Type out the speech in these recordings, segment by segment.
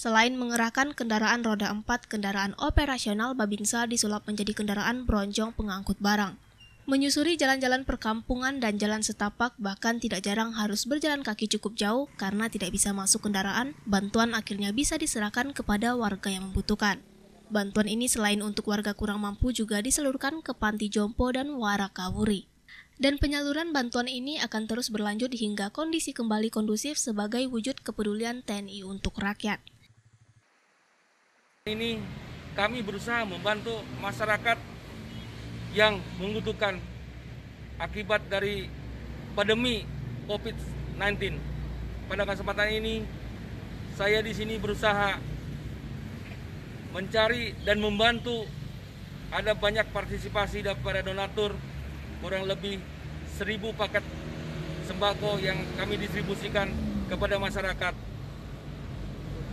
Selain mengerahkan kendaraan roda 4, kendaraan operasional Babinsa disulap menjadi kendaraan bronjong pengangkut barang. Menyusuri jalan-jalan perkampungan dan jalan setapak bahkan tidak jarang harus berjalan kaki cukup jauh karena tidak bisa masuk kendaraan, bantuan akhirnya bisa diserahkan kepada warga yang membutuhkan. Bantuan ini selain untuk warga kurang mampu juga diseluruhkan ke Panti Jompo dan Warakawuri. Dan penyaluran bantuan ini akan terus berlanjut hingga kondisi kembali kondusif sebagai wujud kepedulian TNI untuk rakyat. Ini kami berusaha membantu masyarakat yang membutuhkan akibat dari pandemi COVID-19. Pada kesempatan ini, saya di sini berusaha mencari dan membantu ada banyak partisipasi daripada donatur kurang lebih 1000 paket sembako yang kami distribusikan kepada masyarakat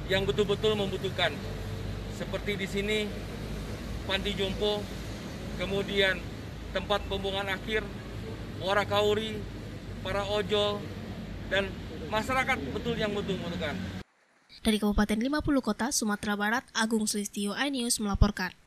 yang betul-betul membutuhkan seperti di sini Panti Jompo, kemudian tempat pembuangan akhir, Ora Kauri, para ojol, dan masyarakat betul yang butuh membutuhkan. Dari Kabupaten 50 Kota, Sumatera Barat, Agung Sulistio iNews melaporkan.